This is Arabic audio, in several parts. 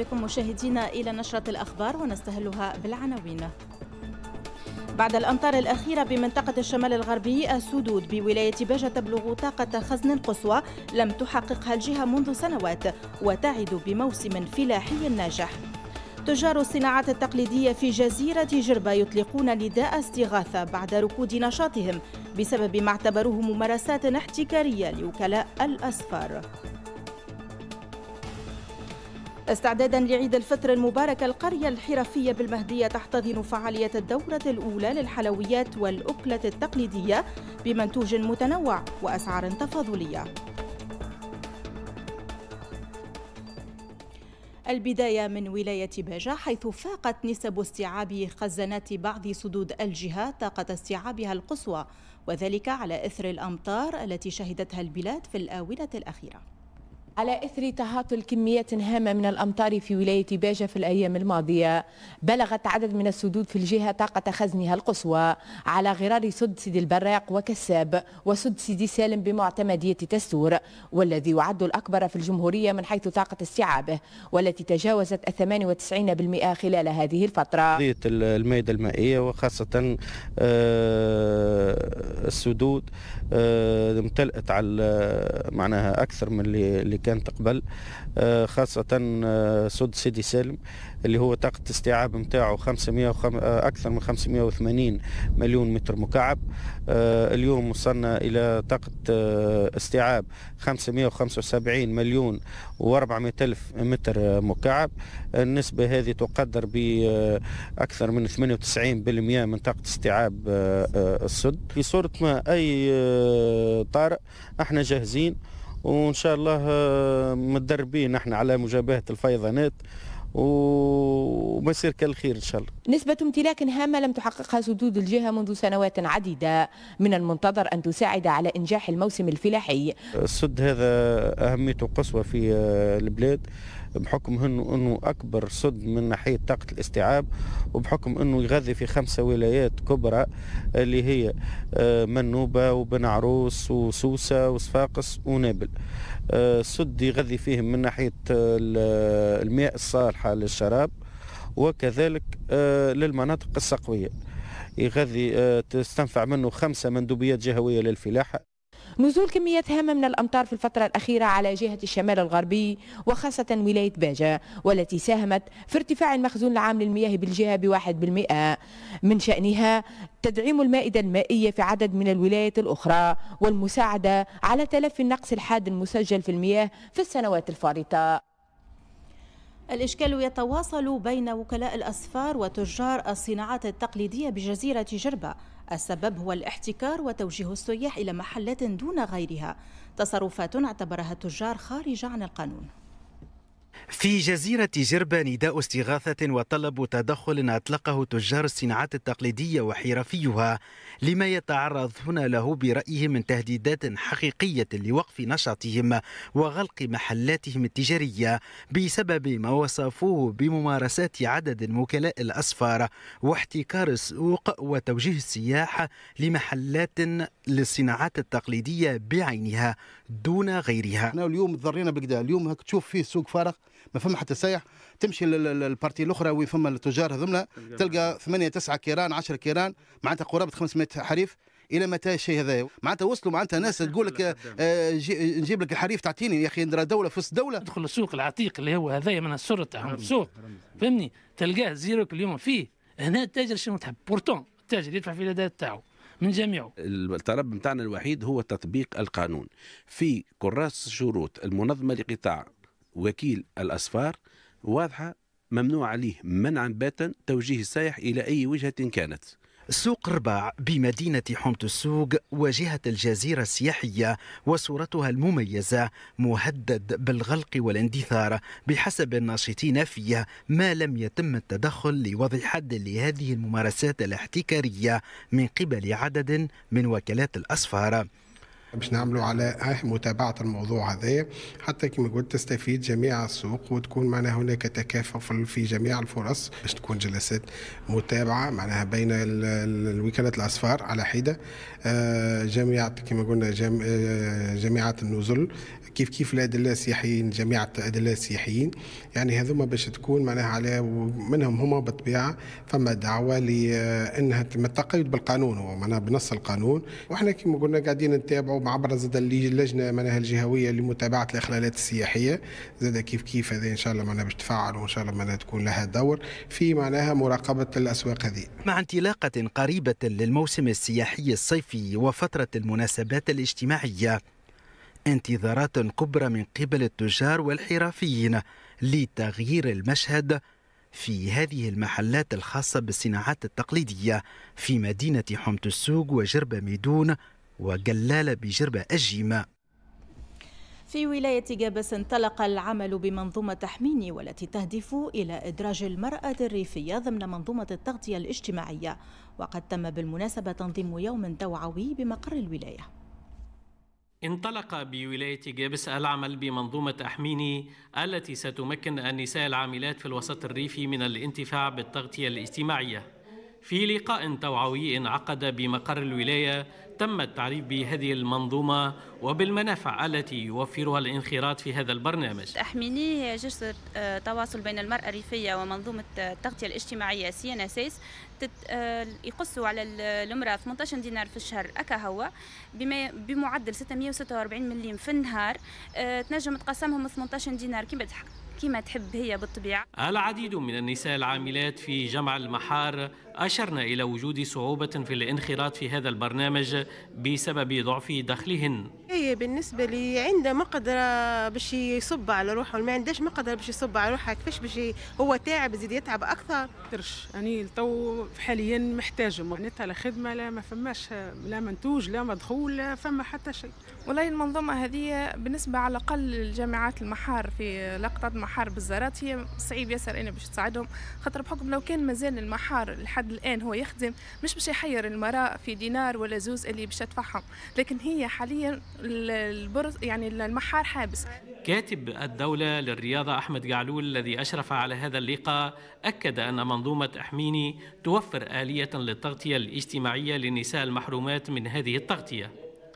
بكم مشاهدينا إلى نشرة الأخبار ونستهلها بالعناوين بعد الأمطار الأخيرة بمنطقة الشمال الغربي السدود بولاية باجة تبلغ طاقة خزن قصوى لم تحققها الجهة منذ سنوات وتعد بموسم فلاحي ناجح تجار الصناعات التقليدية في جزيرة جربة يطلقون نداء استغاثة بعد ركود نشاطهم بسبب ما اعتبروه ممارسات احتكارية لوكلاء الأسفار استعدادا لعيد الفطر المبارك القرية الحرفية بالمهدية تحتضن فعالية الدورة الأولى للحلويات والأكلة التقليدية بمنتوج متنوع وأسعار تفاضلية البداية من ولاية باجة حيث فاقت نسب استيعاب خزانات بعض سدود الجهة طاقة استيعابها القصوى وذلك على إثر الأمطار التي شهدتها البلاد في الآونة الأخيرة على إثر تهاطل كميات هامة من الأمطار في ولاية باجة في الأيام الماضية بلغت عدد من السدود في الجهة طاقة خزنها القصوى على غرار سد سيدي البراق وكساب وسد سيدي سالم بمعتمدية تستور والذي يعد الأكبر في الجمهورية من حيث طاقة استيعابه والتي تجاوزت 98% خلال هذه الفترة قضية المائدة المائية وخاصة آه، السدود آه، امتلأت على آه، معناها أكثر من اللي كانت قبل آه، خاصة آه، سد سيدي سالم اللي هو طاقة استيعاب نتاعو 500 آه، أكثر من 580 مليون متر مكعب اليوم وصلنا إلى طاقة استيعاب 575 مليون و400 ألف متر مكعب النسبة هذه تقدر بأكثر من 98% من طاقة استيعاب السد في صورة ما أي طارئ احنا جاهزين وان شاء الله آه، متدربين احنا على مجابهه الفيضانات ومسير كالخير ان شاء الله. نسبة امتلاك هامة لم تحققها سدود الجهة منذ سنوات عديدة، من المنتظر أن تساعد على إنجاح الموسم الفلاحي. السد هذا أهميته قصوى في آه، البلاد. بحكم انه انه اكبر سد من ناحيه طاقه الاستيعاب وبحكم انه يغذي في خمسه ولايات كبرى اللي هي آه، منوبه وبن عروس وسوسه وصفاقس ونابل السد آه، يغذي فيهم من ناحيه آه، المياه الصالحه للشراب وكذلك للمناطق السقويه يغذي تستنفع منه خمسه مندوبيات جهويه للفلاحه نزول كميات هامة من الأمطار في الفترة الأخيرة على جهة الشمال الغربي وخاصة ولاية باجة والتي ساهمت في ارتفاع المخزون العام للمياه بالجهة بواحد بالمئة من شأنها تدعيم المائدة المائية في عدد من الولايات الأخرى والمساعدة على تلف النقص الحاد المسجل في المياه في السنوات الفارطة الإشكال يتواصل بين وكلاء الأسفار وتجار الصناعات التقليدية بجزيرة جربة السبب هو الاحتكار وتوجيه السياح إلى محلات دون غيرها تصرفات اعتبرها التجار خارجة عن القانون في جزيرة جربة نداء استغاثة وطلب تدخل أطلقه تجار الصناعات التقليدية وحرفيها لما يتعرضون له برأيهم من تهديدات حقيقية لوقف نشاطهم وغلق محلاتهم التجارية بسبب ما وصفوه بممارسات عدد وكلاء الأسفار واحتكار السوق وتوجيه السياح لمحلات للصناعات التقليدية بعينها دون غيرها احنا اليوم ضرينا بكدا اليوم هك تشوف فيه سوق فارغ ما فما حتى سايح تمشي للبارتي الاخرى وين فما التجار هذوما تلقى ثمانية تسعة كيران 10 كيران معناتها قرابه 500 حريف الى متى الشيء هذا معناتها وصلوا معناتها ناس تقول لك آه، نجيب لك الحريف تعطيني يا اخي ندرى دوله في دوله تدخل السوق العتيق اللي هو هذايا من السر تاعهم السوق فهمني تلقاه زيروك اليوم فيه هنا التاجر شنو تحب بورتون التاجر يدفع في الاداء تاعو من جميعه الطلب نتاعنا الوحيد هو تطبيق القانون في كراس الشروط المنظمه لقطاع وكيل الأسفار واضحة ممنوع عليه منعا باتا توجيه السائح إلى أي وجهة كانت سوق رباع بمدينة حمض السوق واجهة الجزيرة السياحية وصورتها المميزة مهدد بالغلق والاندثار بحسب الناشطين فيه ما لم يتم التدخل لوضع حد لهذه الممارسات الاحتكارية من قبل عدد من وكالات الأسفار باش نعملوا على متابعه الموضوع هذا حتى كما قلت تستفيد جميع السوق وتكون معناها هناك تكافؤ في جميع الفرص باش تكون جلسات متابعه معناها بين الوكالات الاسفار على حده جامعه كما قلنا جامعات آه، النزل كيف كيف الادلاء السياحيين جامعه الادلاء السياحيين يعني هذوما باش تكون معناها على منهم هما بالطبيعه فما دعوه لانها التقيد بالقانون هو معناها بنص القانون واحنا كما قلنا قاعدين نتابعوا مع زاد اللجنه معناها الجهويه لمتابعه الاخلالات السياحيه زاد كيف كيف هذا ان شاء الله معناها باش تفعل وان شاء الله معناها تكون لها دور في معناها مراقبه الاسواق هذه مع انطلاقه قريبه للموسم السياحي الصيفي الصيفي وفترة المناسبات الاجتماعية انتظارات كبرى من قبل التجار والحرفيين لتغيير المشهد في هذه المحلات الخاصة بالصناعات التقليدية في مدينة حمت السوق وجربة ميدون وجلالة بجربة أجيمة في ولاية جابس انطلق العمل بمنظومة تحميني والتي تهدف إلى إدراج المرأة الريفية ضمن منظومة التغطية الاجتماعية وقد تم بالمناسبة تنظيم يوم توعوي بمقر الولاية انطلق بولاية جابس العمل بمنظومة أحميني التي ستمكن النساء العاملات في الوسط الريفي من الانتفاع بالتغطية الاجتماعية في لقاء توعوي انعقد بمقر الولاية تم التعريف بهذه المنظومة وبالمنافع التي يوفرها الانخراط في هذا البرنامج أحميني هي جسر آه، تواصل بين المرأة الريفية ومنظومة آه، التغطية الاجتماعية سي سيس آه، يقصوا على المرأة 18 دينار في الشهر أكا هو بما بمعدل 646 مليم في النهار تنجم تقسمهم 18 دينار كما كما تحب هي بالطبيعة العديد من النساء العاملات في جمع المحار أشرنا إلى وجود صعوبة في الانخراط في هذا البرنامج بسبب ضعف دخلهن هي إيه، بالنسبة لي عنده مقدرة باش يصب على روحه ما عندهاش مقدرة باش يصب على روحها كيفاش باش هو تاعب يزيد يتعب أكثر ترش أني تو حاليا محتاجة معناتها لا خدمة لا ما فماش لا منتوج لا مدخول لا فما حتى شيء والله المنظومة هذه بالنسبة على الأقل الجامعات المحار في لقطة محار بالزارات هي صعيب ياسر أنا باش تساعدهم خاطر بحكم لو كان مازال المحار لحد الان هو يخدم مش باش يحير المراه في دينار ولا زوز اللي باش تدفعهم لكن هي حاليا البرز يعني المحار حابس كاتب الدولة للرياضة أحمد قعلول الذي أشرف على هذا اللقاء أكد أن منظومة أحميني توفر آلية للتغطية الاجتماعية للنساء المحرومات من هذه التغطية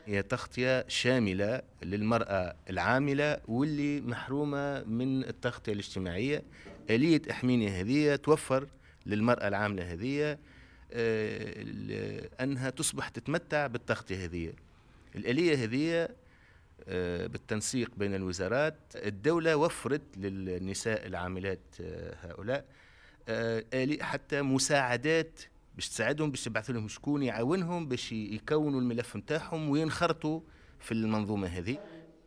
هي تغطية شاملة للمرأة العاملة واللي محرومة من التغطية الاجتماعية آلية أحميني هذه توفر للمرأة العاملة هذه آه، أنها تصبح تتمتع بالتغطية هذه الآلية هذه آه، بالتنسيق بين الوزارات الدولة وفرت للنساء العاملات آه، هؤلاء حتى مساعدات باش تساعدهم باش تبعث لهم شكون يعاونهم باش يكونوا الملف نتاعهم وينخرطوا في المنظومة هذه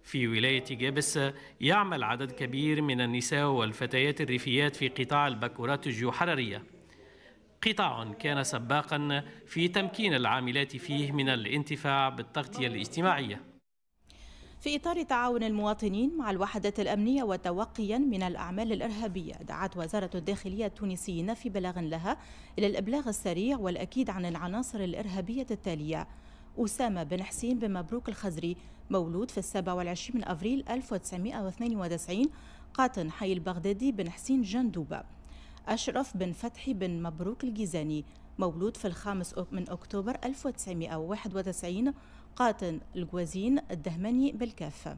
في ولاية جابس يعمل عدد كبير من النساء والفتيات الريفيات في قطاع البكورات الجوحررية قطاع كان سباقا في تمكين العاملات فيه من الانتفاع بالتغطية الاجتماعية في إطار تعاون المواطنين مع الوحدات الأمنية وتوقيا من الأعمال الإرهابية دعت وزارة الداخلية التونسيين في بلاغ لها إلى الإبلاغ السريع والأكيد عن العناصر الإرهابية التالية أسامة بن حسين بن مبروك الخزري مولود في السابع والعشرين من أفريل 1992 قاطن حي البغدادي بن حسين جندوبة أشرف بن فتحي بن مبروك الجيزاني مولود في الخامس من أكتوبر 1991 قاطن الجوازين الدهماني بالكافة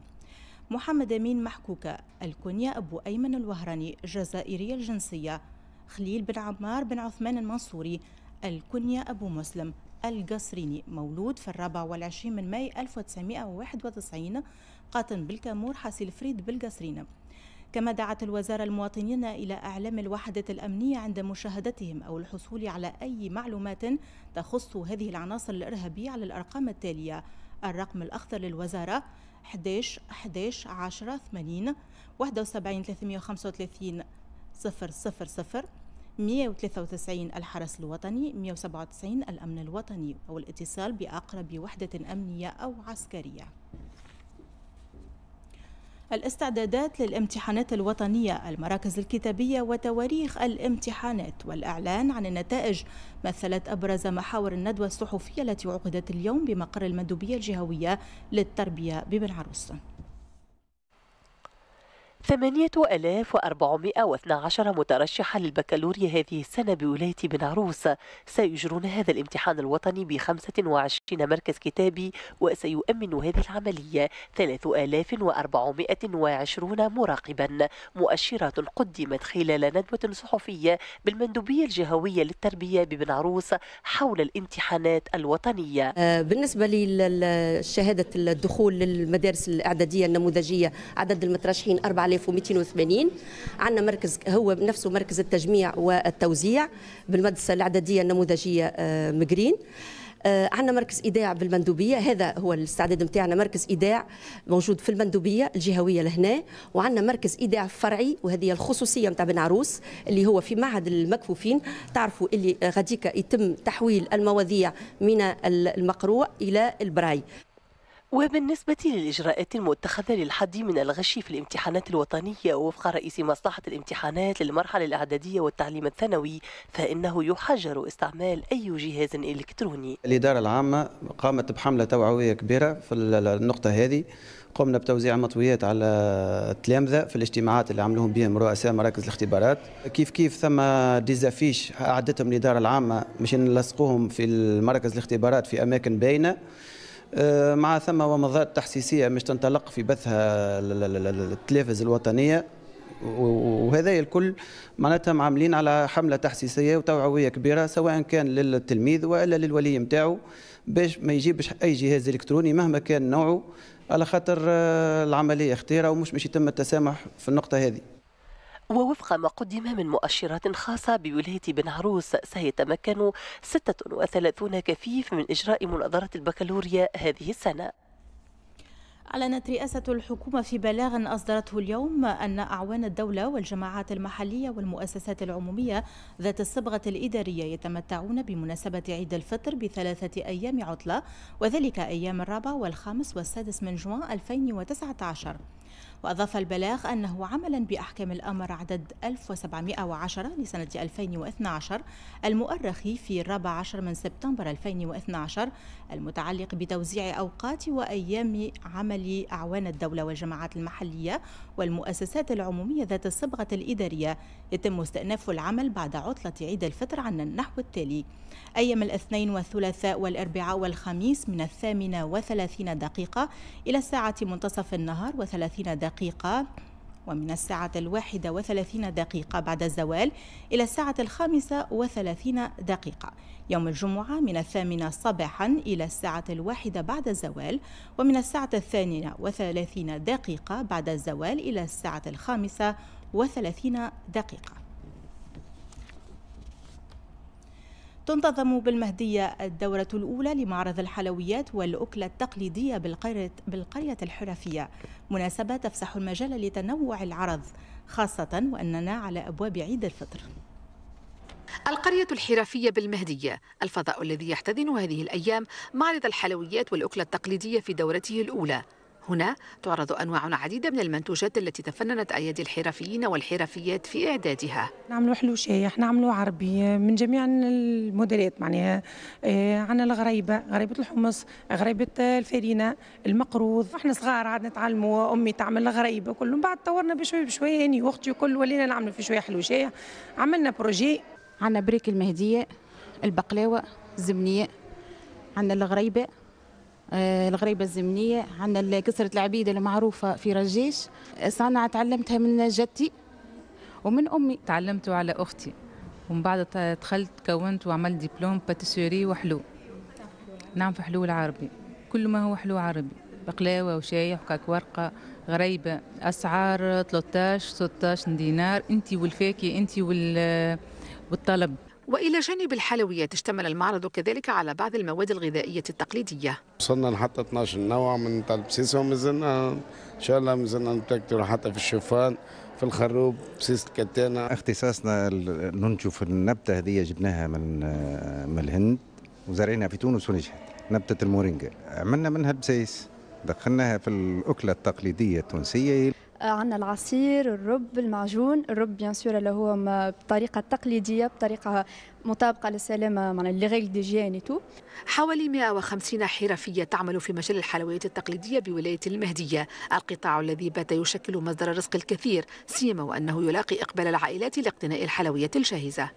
محمد أمين محكوكة الكنية أبو أيمن الوهراني جزائري الجنسية خليل بن عمار بن عثمان المنصوري الكنية أبو مسلم القصريني مولود في الرابع والعشرين من ماي 1991 قاطن بالكامور حاسي فريد بالقصرينة كما دعت الوزارة المواطنين إلى إعلام الوحدة الأمنية عند مشاهدتهم أو الحصول على أي معلومات تخص هذه العناصر الإرهابية على الأرقام التالية الرقم الأخضر للوزارة 11 11 10 80 71 335 000 193 الحرس الوطني 197 الأمن الوطني أو الاتصال بأقرب وحدة أمنية أو عسكرية الاستعدادات للامتحانات الوطنية المراكز الكتابية وتواريخ الامتحانات والإعلان عن النتائج مثلت أبرز محاور الندوة الصحفية التي عقدت اليوم بمقر المندوبية الجهوية للتربية ببن عروس 8412 مترشحا للبكالوريا هذه السنة بولاية بن عروس سيجرون هذا الامتحان الوطني ب 25 مركز كتابي وسيؤمن هذه العملية 3420 مراقبا مؤشرات قدمت خلال ندوة صحفية بالمندوبية الجهوية للتربية ببن عروس حول الامتحانات الوطنية آه، بالنسبة لشهادة الدخول للمدارس الإعدادية النموذجية عدد المترشحين 4 1280 عندنا مركز هو نفسه مركز التجميع والتوزيع بالمدرسه الاعداديه النموذجيه آه، مقرين آه، عندنا مركز ايداع بالمندوبيه هذا هو الاستعداد نتاعنا مركز ايداع موجود في المندوبيه الجهويه لهنا وعندنا مركز ايداع فرعي وهذه الخصوصيه نتاع بن عروس اللي هو في معهد المكفوفين تعرفوا اللي غاديك يتم تحويل المواضيع من المقروء الى البراي وبالنسبة للإجراءات المتخذة للحد من الغش في الامتحانات الوطنية وفق رئيس مصلحة الامتحانات للمرحلة الإعدادية والتعليم الثانوي فإنه يحجر استعمال أي جهاز إلكتروني الإدارة العامة قامت بحملة توعوية كبيرة في النقطة هذه قمنا بتوزيع مطويات على التلامذة في الاجتماعات اللي عملوهم بهم رؤساء مراكز الاختبارات كيف كيف ثم ديزافيش أعدتهم الإدارة العامة مش نلصقوهم في مراكز الاختبارات في أماكن باينة آه، مع ثم ومضات تحسيسيه مش تنطلق في بثها التلفاز الوطنيه وهذا الكل معناتها عاملين على حمله تحسيسيه وتوعويه كبيره سواء كان للتلميذ والا للولي نتاعو باش ما يجيبش اي جهاز الكتروني مهما كان نوعه على خاطر آه، العمليه خطيره ومش باش يتم التسامح في النقطه هذه ووفق ما قدم من مؤشرات خاصة بولاية بن عروس سيتمكن 36 كفيف من إجراء مناظرة البكالوريا هذه السنة أعلنت رئاسة الحكومة في بلاغ أصدرته اليوم أن أعوان الدولة والجماعات المحلية والمؤسسات العمومية ذات الصبغة الإدارية يتمتعون بمناسبة عيد الفطر بثلاثة أيام عطلة وذلك أيام الرابع والخامس والسادس من جوان 2019 وأضاف البلاغ أنه عملا بأحكام الأمر عدد 1710 لسنة 2012 المؤرخ في الرابع عشر من سبتمبر 2012 المتعلق بتوزيع أوقات وأيام عمل أعوان الدولة والجماعات المحلية والمؤسسات العمومية ذات الصبغة الإدارية يتم استئناف العمل بعد عطلة عيد الفطر عن النحو التالي أيام الاثنين والثلاثاء والأربعاء والخميس من الثامنة وثلاثين دقيقة إلى الساعة منتصف النهار وثلاثين دقيقة دقيقة ومن الساعة الواحدة وثلاثين دقيقة بعد الزوال إلى الساعة الخامسة وثلاثين دقيقة يوم الجمعة من الثامنة صباحا إلى الساعة الواحدة بعد الزوال ومن الساعة الثانية وثلاثين دقيقة بعد الزوال إلى الساعة الخامسة وثلاثين دقيقة تنتظم بالمهدية الدورة الأولى لمعرض الحلويات والأكلة التقليدية بالقرية, بالقرية الحرفية مناسبة تفسح المجال لتنوع العرض خاصة وأننا على أبواب عيد الفطر القرية الحرفية بالمهدية الفضاء الذي يحتضن هذه الأيام معرض الحلويات والأكلة التقليدية في دورته الأولى هنا تعرض أنواع عديدة من المنتوجات التي تفننت أيادي الحرفيين والحرفيات في إعدادها نعملوا حلوشايح نعملوا عربي من جميع الموديلات معناها إيه، عندنا الغريبة غريبة الحمص غريبة الفارينة المقروض احنا صغار عاد نتعلموا أمي تعمل الغريبة كل من بعد طورنا بشوي بشوي أني يعني وقتي وكل ولينا نعملوا في شوية حلوشايح عملنا بروجي عندنا بريك المهدية البقلاوة الزمنية عندنا الغريبة آه، الغريبه الزمنيه عندنا كسره العبيده المعروفه في رجيش صنعه تعلمتها من جدتي ومن امي تعلمت على اختي ومن بعد دخلت كونت وعملت دبلوم باتيسوري وحلو نعم في حلو العربي كل ما هو حلو عربي بقلاوة وشايح وكاك ورقة غريبة أسعار 13 16 دينار أنت والفاكهة أنت وال... والطلب وإلى جانب الحلويات اشتمل المعرض كذلك على بعض المواد الغذائية التقليدية وصلنا لحتى 12 نوع من تلبسيس ومازلنا إن شاء الله مازلنا نتكتر حتى في الشوفان في الخروب بسيس الكتانة اختصاصنا ننشف النبتة هذه جبناها من من الهند وزرعناها في تونس ونجحت نبتة المورينجا عملنا منها بسيس دخلناها في الأكلة التقليدية التونسية عندنا العصير الرب المعجون الرب بيان سور اللي هو بطريقه تقليديه بطريقه مطابقه للسلامه معنا لي ريغل ديجيان تو حوالي 150 حرفيه تعمل في مجال الحلويات التقليديه بولايه المهديه القطاع الذي بات يشكل مصدر رزق الكثير سيما وانه يلاقي اقبال العائلات لاقتناء الحلويات الجاهزه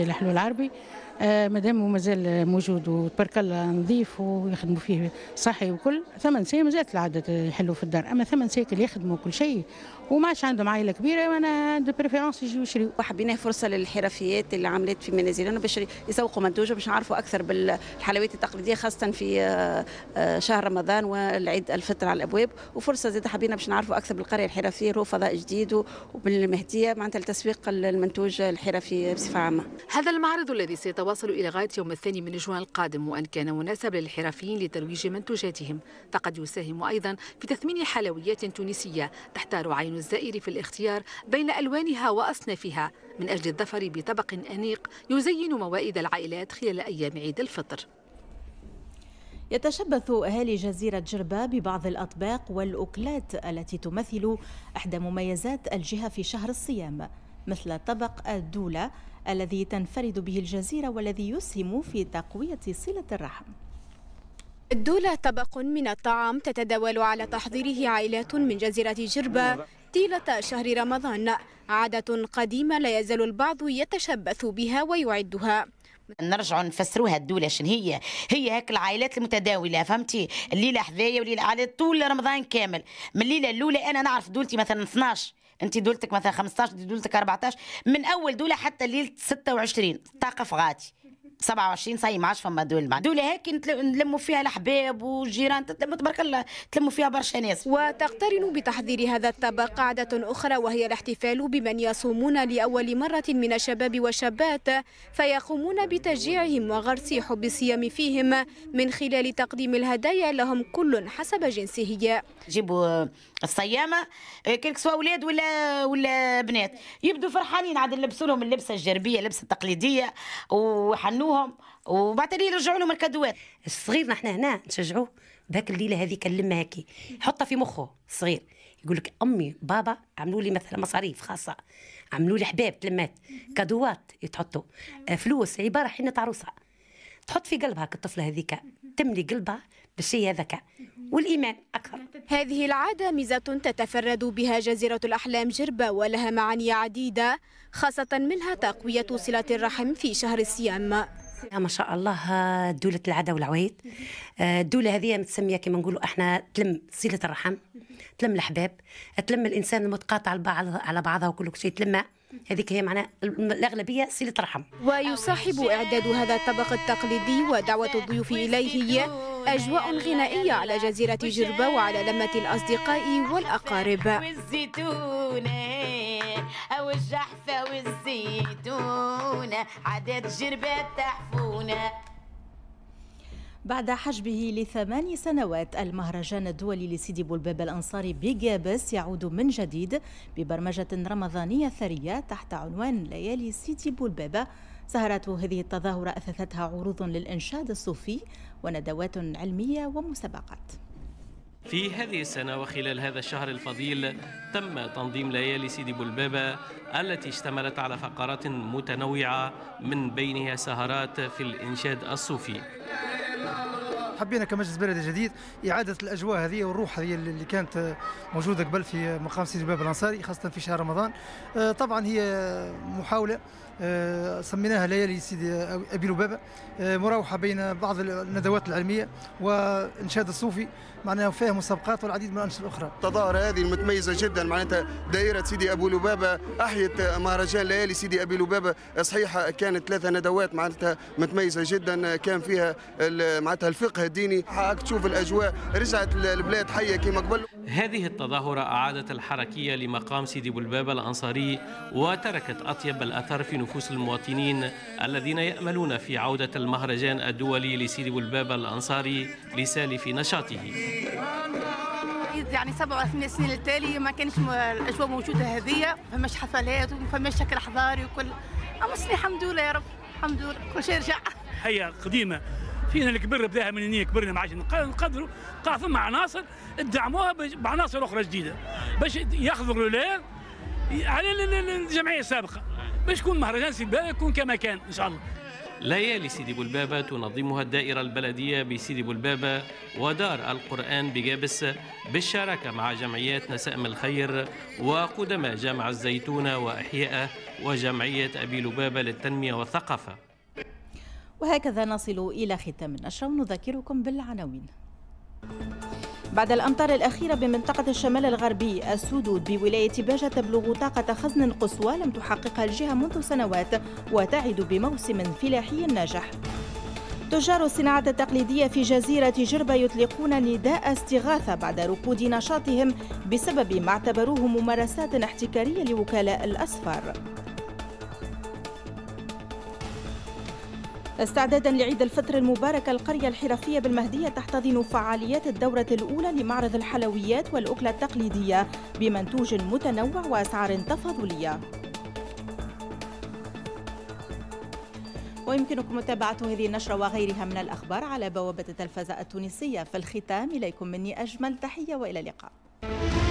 الحلو العربي آه، مادام مازال موجود وتبارك الله نظيف ويخدموا فيه صحي وكل ثمان سنين مازالت العدد يحلوا في الدار اما ثمان اللي يخدموا كل شيء وماش عندهم عائله كبيره وانا دو بريفيرونس يجوا يشريوا وحبيناه فرصه للحرفيات اللي عملت في منازلنا باش يسوقوا منتوجه باش نعرفوا اكثر بالحلويات التقليديه خاصه في آه، آه، شهر رمضان والعيد الفطر على الابواب وفرصه زاد حبينا باش نعرفوا اكثر بالقريه الحرفيه هو فضاء جديد وبالمهديه معناتها لتسويق المنتوج الحرفي بصفه عامه هذا المعرض الذي سيتواجد تتواصل إلى غاية يوم الثاني من جوان القادم وأن كان مناسب للحرفيين لترويج منتوجاتهم فقد يساهم أيضا في تثمين حلويات تونسية تحتار عين الزائر في الاختيار بين ألوانها وأصنافها من أجل الظفر بطبق أنيق يزين موائد العائلات خلال أيام عيد الفطر يتشبث أهالي جزيرة جربة ببعض الأطباق والأكلات التي تمثل إحدى مميزات الجهة في شهر الصيام مثل طبق الدولة الذي تنفرد به الجزيرة والذي يسهم في تقوية صلة الرحم الدولة طبق من الطعام تتداول على تحضيره عائلات من جزيرة جربة طيلة شهر رمضان عادة قديمة لا يزال البعض يتشبث بها ويعدها نرجعوا نفسروها الدولة شن هي هي هيك العائلات المتداولة فهمتي الليلة حذايا وليلة على طول رمضان كامل من الليلة الأولى أنا نعرف دولتي مثلا 12 انت دولتك مثلا 15 دولتك 14 من اول دوله حتى ليله 26 طاقه في غادي 27 صايم ما عادش فما دول بعد دولة هيك نلموا فيها الأحباب والجيران تبارك الله تلموا فيها برشا ناس وتقترن بتحضير هذا الطبق عادة أخرى وهي الاحتفال بمن يصومون لأول مرة من الشباب والشابات فيقومون بتشجيعهم وغرس حب الصيام فيهم من خلال تقديم الهدايا لهم كل حسب جنسه جيبوا الصيامه آه، كلك سواء اولاد ولا ولا بنات يبدو فرحانين عاد نلبسوا لهم اللبسه الجربيه اللبسه التقليديه وحنوهم وبعد يرجعوا لهم الكادوات الصغير نحن هنا نشجعوه ذاك الليله هذه كلمها هكي حطها في مخه الصغير يقول لك امي بابا عملوا لي مثلا مصاريف خاصه عملوا لي حباب تلمات كادوات يتحطوا آه، فلوس عباره حنة عروسه تحط في قلبها الطفله هذيك تملي قلبها بس هي ذكاء والإيمان أكثر هذه العادة ميزة تتفرد بها جزيرة الأحلام جربة ولها معاني عديدة خاصة منها تقوية صلة الرحم في شهر الصيام آه، ما شاء الله آه، دولة العادة والعوايد آه، الدولة هذه متسمية كما نقولوا احنا تلم صلة الرحم تلم الأحباب تلم الإنسان المتقاطع على بعضها وكل شيء تلمه هذيك هي معناها الأغلبية صلة رحم ويصاحب إعداد هذا الطبق التقليدي ودعوة الضيوف إليه هي أجواء غنائية على جزيرة جربة وعلى لمة الأصدقاء والأقارب أو الجحفة والزيتونة عدد جربة تحفونة بعد حجبه لثمان سنوات المهرجان الدولي لسيدي بولباب الأنصاري بجابس يعود من جديد ببرمجة رمضانية ثرية تحت عنوان ليالي سيدي بولبابة سهرات هذه التظاهرة أثثتها عروض للإنشاد الصوفي وندوات علمية ومسابقات في هذه السنة وخلال هذا الشهر الفضيل تم تنظيم ليالي سيدي بولبابة التي اشتملت على فقرات متنوعة من بينها سهرات في الإنشاد الصوفي حبينا كمجلس بلدي جديد إعادة الأجواء هذه والروح هذه اللي كانت موجودة قبل في مقام سيدي باب الأنصاري خاصة في شهر رمضان آه، طبعا هي محاولة سميناها ليالي سيدي ابي لبابه آه، مراوحه بين بعض الندوات العلميه وانشاد الصوفي معناها فيها مسابقات والعديد من الانشطه الاخرى. التظاهره هذه المتميزه جدا معناتها دائره سيدي ابو لبابه احيت مهرجان ليالي سيدي ابي لبابه صحيح كانت ثلاثه ندوات معناتها متميزه جدا كان فيها معناتها الفقه الديني تشوف الاجواء رجعت البلاد حيه كما قبل هذه التظاهرة أعادت الحركية لمقام سيدي بولباب الأنصاري وتركت أطيب الأثر في نفوس المواطنين الذين يأملون في عودة المهرجان الدولي لسيدي بولباب الأنصاري لسالف نشاطه يعني سبع ثمان سنين التالي ما كانش الاجواء موجوده هذية فماش حفلات وفماش شكل حضاري وكل أمسني الحمد لله يا رب الحمد لله كل شيء رجع هي قديمه فينا الكبر بداها من هنا كبرنا ما عادش نقدروا قاع ثم عناصر ادعموها بعناصر اخرى جديده باش ياخذوا الولايه على الجمعيه السابقه باش يكون مهرجان سيدي بلبابه يكون كما كان ان شاء الله ليالي سيدي بلبابة تنظمها الدائرة البلدية بسيدي بلبابة ودار القرآن بجابس بالشراكة مع جمعيات نسائم الخير وقدماء جامع الزيتونة وأحياء وجمعية أبي لبابة للتنمية والثقافة وهكذا نصل إلى ختام النشرة ونذكركم بالعناوين بعد الأمطار الأخيرة بمنطقة الشمال الغربي السدود بولاية باجة تبلغ طاقة خزن قصوى لم تحققها الجهة منذ سنوات وتعد بموسم فلاحي ناجح تجار الصناعة التقليدية في جزيرة جربة يطلقون نداء استغاثة بعد ركود نشاطهم بسبب ما اعتبروه ممارسات احتكارية لوكلاء الأسفار استعدادا لعيد الفطر المبارك القرية الحرفية بالمهدية تحتضن فعاليات الدورة الأولى لمعرض الحلويات والأكلة التقليدية بمنتوج متنوع وأسعار تفاضلية ويمكنكم متابعة هذه النشرة وغيرها من الأخبار على بوابة التلفزة التونسية في الختام إليكم مني أجمل تحية وإلى اللقاء